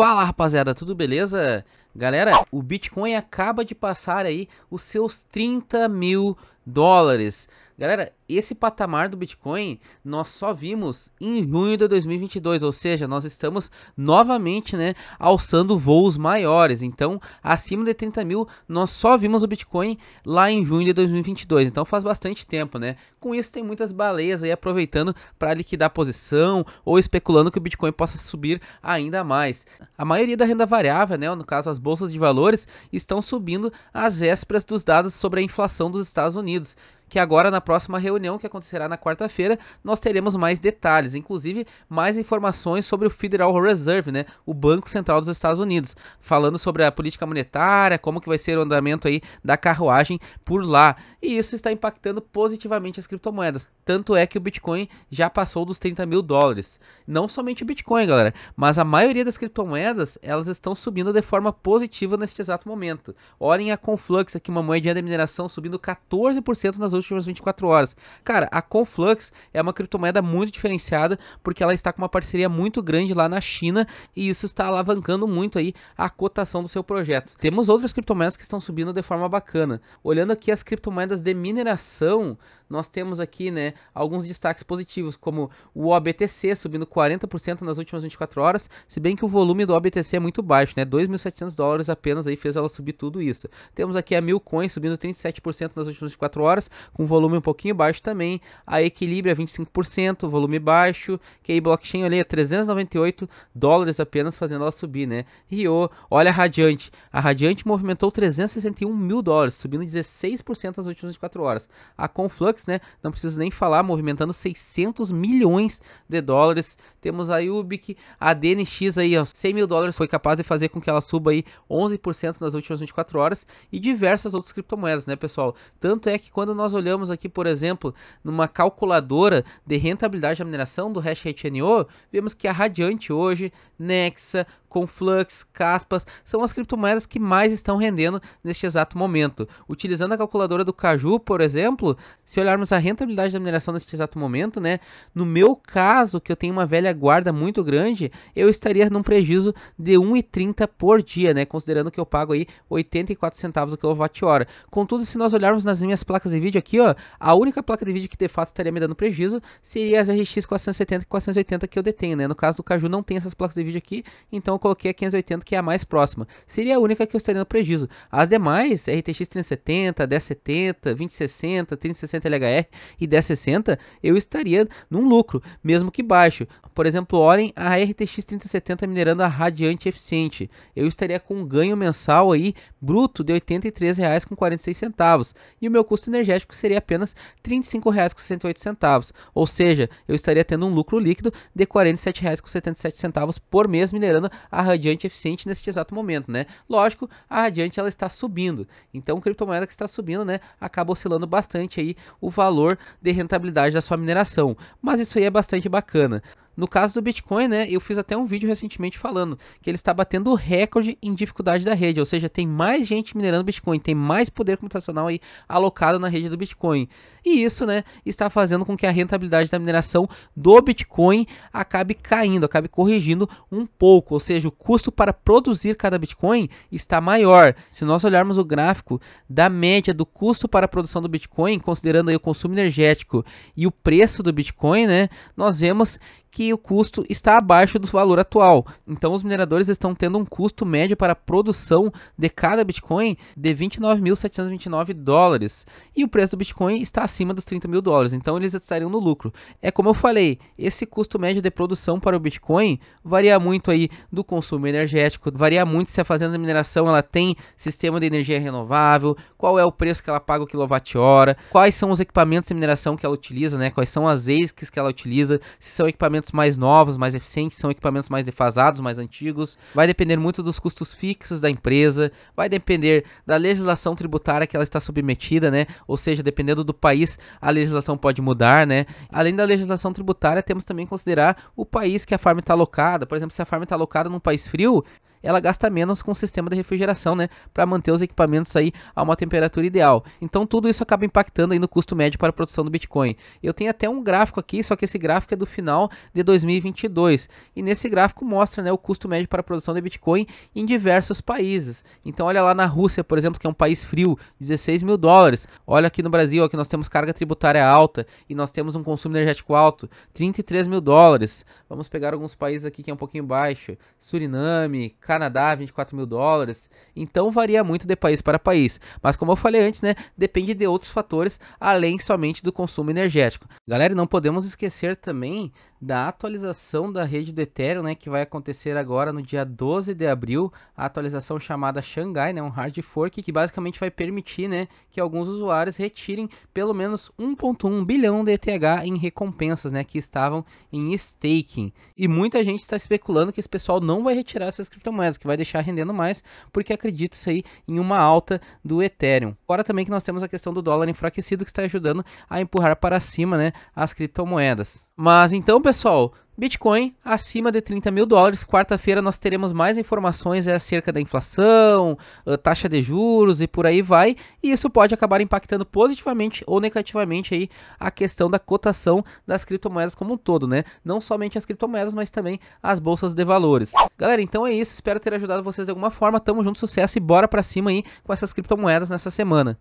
Fala rapaziada, tudo beleza? Galera, o Bitcoin acaba de passar aí os seus 30 mil dólares. Galera, esse patamar do Bitcoin nós só vimos em junho de 2022, ou seja, nós estamos novamente né, alçando voos maiores. Então, acima de 30 mil, nós só vimos o Bitcoin lá em junho de 2022. Então, faz bastante tempo, né? Com isso, tem muitas baleias aí aproveitando para liquidar posição ou especulando que o Bitcoin possa subir ainda mais. A maioria da renda variável, né, no caso as bolsas de valores estão subindo às vésperas dos dados sobre a inflação dos Estados Unidos, que agora na próxima reunião que acontecerá na quarta-feira nós teremos mais detalhes, inclusive mais informações sobre o Federal Reserve, né, o Banco Central dos Estados Unidos, falando sobre a política monetária, como que vai ser o andamento aí da carruagem por lá. E isso está impactando positivamente as criptomoedas. Tanto é que o Bitcoin já passou dos 30 mil dólares. Não somente o Bitcoin, galera, mas a maioria das criptomoedas elas estão subindo de forma positiva neste exato momento. Olhem a Conflux aqui, uma moedinha de mineração subindo 14% nas últimas últimas 24 horas. Cara, a Conflux é uma criptomoeda muito diferenciada porque ela está com uma parceria muito grande lá na China e isso está alavancando muito aí a cotação do seu projeto. Temos outras criptomoedas que estão subindo de forma bacana. Olhando aqui as criptomoedas de mineração, nós temos aqui, né, alguns destaques positivos, como o OBTC subindo 40% nas últimas 24 horas, se bem que o volume do OBTC é muito baixo, né, 2.700 dólares apenas aí fez ela subir tudo isso. Temos aqui a Milcoin subindo 37% nas últimas 24 horas, com volume um pouquinho baixo também. A Equilibra 25%, é volume baixo. que a Blockchain olha 398 é dólares apenas fazendo ela subir, né? Rio, olha a Radiante. A Radiante movimentou 361 mil dólares, subindo 16% nas últimas 24 horas. A Conflux, né? Não preciso nem falar, movimentando 600 milhões de dólares. Temos a Ubic, a DNX aí, ó, 100 mil dólares foi capaz de fazer com que ela suba aí 11% nas últimas 24 horas e diversas outras criptomoedas, né, pessoal? Tanto é que quando nós olhamos aqui, por exemplo, numa calculadora de rentabilidade da mineração do hash HNO, vemos que a Radiante hoje, Nexa, Conflux, Caspas, são as criptomoedas que mais estão rendendo neste exato momento. Utilizando a calculadora do Caju, por exemplo, se olharmos a rentabilidade da mineração neste exato momento, né, no meu caso, que eu tenho uma velha guarda muito grande, eu estaria num prejuízo de 1,30 por dia, né, considerando que eu pago aí 84 centavos o quilowatt-hora. Contudo, se nós olharmos nas minhas placas de vídeo aqui, ó, a única placa de vídeo que de fato estaria me dando prejuízo seria as RX 470 e 480 que eu detenho, né? No caso, do Caju não tem essas placas de vídeo aqui, então coloquei a 580 que é a mais próxima. Seria a única que eu estaria no prejuízo. As demais, RTX 3070, 1070, 2060, 3060 LHR e 1060, eu estaria num lucro, mesmo que baixo. Por exemplo, olhem a RTX 3070 minerando a Radiante Eficiente. Eu estaria com um ganho mensal aí bruto de R$ 83,46 e o meu custo energético seria apenas R$ 35,68. Ou seja, eu estaria tendo um lucro líquido de R$ 47,77 por mês minerando a Radiante eficiente neste exato momento, né? Lógico, a Radiante ela está subindo. Então, criptomoeda que está subindo, né, acaba oscilando bastante aí o valor de rentabilidade da sua mineração. Mas isso aí é bastante bacana. No caso do Bitcoin, né, eu fiz até um vídeo recentemente falando que ele está batendo o recorde em dificuldade da rede, ou seja, tem mais gente minerando Bitcoin, tem mais poder computacional aí alocado na rede do Bitcoin. E isso, né, está fazendo com que a rentabilidade da mineração do Bitcoin acabe caindo, acabe corrigindo um pouco, ou seja, o custo para produzir cada Bitcoin está maior. Se nós olharmos o gráfico da média do custo para a produção do Bitcoin, considerando aí o consumo energético e o preço do Bitcoin, né, nós vemos que o custo está abaixo do valor atual. Então os mineradores estão tendo um custo médio para a produção de cada Bitcoin de 29.729 dólares. E o preço do Bitcoin está acima dos 30 mil dólares. Então eles estariam no lucro. É como eu falei, esse custo médio de produção para o Bitcoin varia muito aí do consumo energético, varia muito se a fazenda de mineração ela tem sistema de energia renovável, qual é o preço que ela paga o quilowatt-hora, quais são os equipamentos de mineração que ela utiliza, né? Quais são as ASICs que ela utiliza, se são equipamentos equipamentos mais novos, mais eficientes, são equipamentos mais defasados, mais antigos. Vai depender muito dos custos fixos da empresa, vai depender da legislação tributária que ela está submetida, né? Ou seja, dependendo do país, a legislação pode mudar, né? Além da legislação tributária, temos também que considerar o país que a farm está alocada. Por exemplo, se a farm está alocada num país frio, ela gasta menos com o sistema de refrigeração, né, para manter os equipamentos aí a uma temperatura ideal. Então tudo isso acaba impactando aí no custo médio para a produção do Bitcoin. Eu tenho até um gráfico aqui, só que esse gráfico é do final de 2022 e nesse gráfico mostra, né, o custo médio para a produção de Bitcoin em diversos países. Então olha lá na Rússia, por exemplo, que é um país frio, 16 mil dólares. Olha aqui no Brasil, aqui nós temos carga tributária alta e nós temos um consumo energético alto, 33 mil dólares. Vamos pegar alguns países aqui que é um pouquinho baixo, Suriname, Canadá, 24 mil dólares. Então varia muito de país para país. Mas como eu falei antes, né, depende de outros fatores além somente do consumo energético. Galera, não podemos esquecer também da atualização da rede do Ethereum, né, que vai acontecer agora no dia 12 de abril, a atualização chamada Shanghai, né, um hard fork que basicamente vai permitir, né, que alguns usuários retirem pelo menos 1.1 bilhão de ETH em recompensas, né, que estavam em staking. E muita gente está especulando que esse pessoal não vai retirar essas criptomoedas, que vai deixar rendendo mais, porque acredita isso aí em uma alta do Ethereum. Agora também que nós temos a questão do dólar enfraquecido que está ajudando a empurrar para cima, né, as criptomoedas. Mas então, pessoal, Bitcoin acima de 30 mil dólares. Quarta-feira nós teremos mais informações é, acerca da inflação, taxa de juros e por aí vai. E isso pode acabar impactando positivamente ou negativamente aí a questão da cotação das criptomoedas como um todo, né? Não somente as criptomoedas, mas também as bolsas de valores. Galera, então é isso. Espero ter ajudado vocês de alguma forma. Tamo junto, sucesso e bora pra cima aí com essas criptomoedas nessa semana.